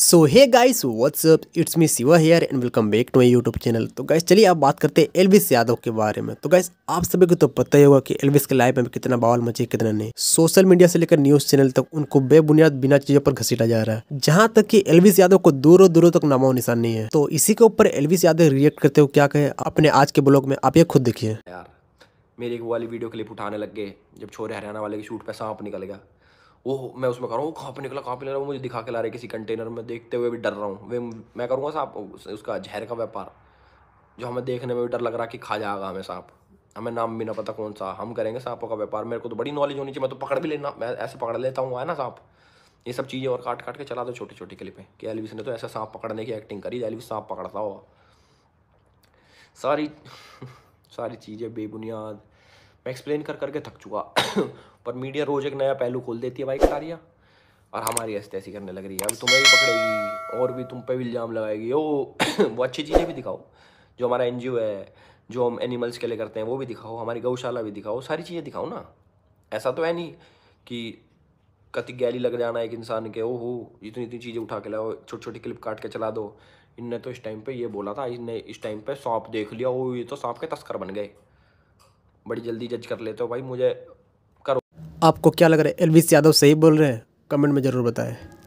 so hey guys what's up it's me Shiva here and welcome back to my YouTube channel तो guys चलिए आप बात करते हैं एलविस यादव के बारे में तो गाइस आप सभी को तो पता ही होगा कि एलविस के लाइफ में कितना बवाल मचे कितना नहीं सोशल मीडिया से लेकर न्यूज चैनल तक उनको बेबुनियाद बिना चीजों पर घसीटा जा रहा है जहाँ तक की एलविस यादव को दूरों दूरों तक नामो निशान नहीं है तो इसी के ऊपर एलविस यादव रिएक्ट करते हुए क्या कहे अपने आज के ब्लॉग में आप ये खुद देखिए यार मेरी एक वाली वीडियो क्लिप उठाने लग गए जब छोरे हरियाणा वाले के शूट पे सांप निकल गया वो मैं उसमें कर रहा हूँ कहाँ निकला कहाँ पर निकला वो मुझे दिखा के ला रहे किसी कंटेनर में देखते हुए भी डर रहा हूँ वे मैं करूँगा साहब उसका जहर का व्यापार जो हमें देखने में भी डर लग रहा कि खा जाएगा हमें सांप हमें नाम भी ना पता कौन सा हम करेंगे सांपों का व्यापार मेरे को तो बड़ी नॉलेज होनी चाहिए मैं तो पकड़ भी लेना मैं ऐसे पकड़ लेता हूँ है ना सांप ये सब चीज़ें और काट काट के चला दो छोटी छोटी क्लिपें कि एलविस ने तो ऐसा सांप पकड़ने की एक्टिंग करी एलविस सांप पकड़ता हो सारी सारी चीज़ें बेबुनियाद मैं एक्सप्लेन कर करके थक चुका पर मीडिया रोज़ एक नया पहलू खोल देती है भाई कटारिया और हमारी ऐसी करने लग रही है अब तुम्हें भी पकड़ेगी और भी तुम पे भी इल्ज़ाम लगाएगी ओ वो अच्छी चीज़ें भी दिखाओ जो हमारा एन है जो हम एनिमल्स के लिए करते हैं वो भी दिखाओ हमारी गौशाला भी दिखाओ सारी चीज़ें दिखाओ ना ऐसा तो है नहीं कि कति गैली लग जाना एक इंसान के ओ हो इतनी इतनी चीज़ें उठा के लाओ छोटी छोटी क्लिप काट के चला दो इनने तो इस टाइम पे ये बोला था इनने इस टाइम पे सांप देख लिया वो ये तो सांप के तस्कर बन गए बड़ी जल्दी जज कर लेते हो भाई मुझे करो आपको क्या लग रहा है एलविस यादव सही बोल रहे हैं कमेंट में ज़रूर बताएं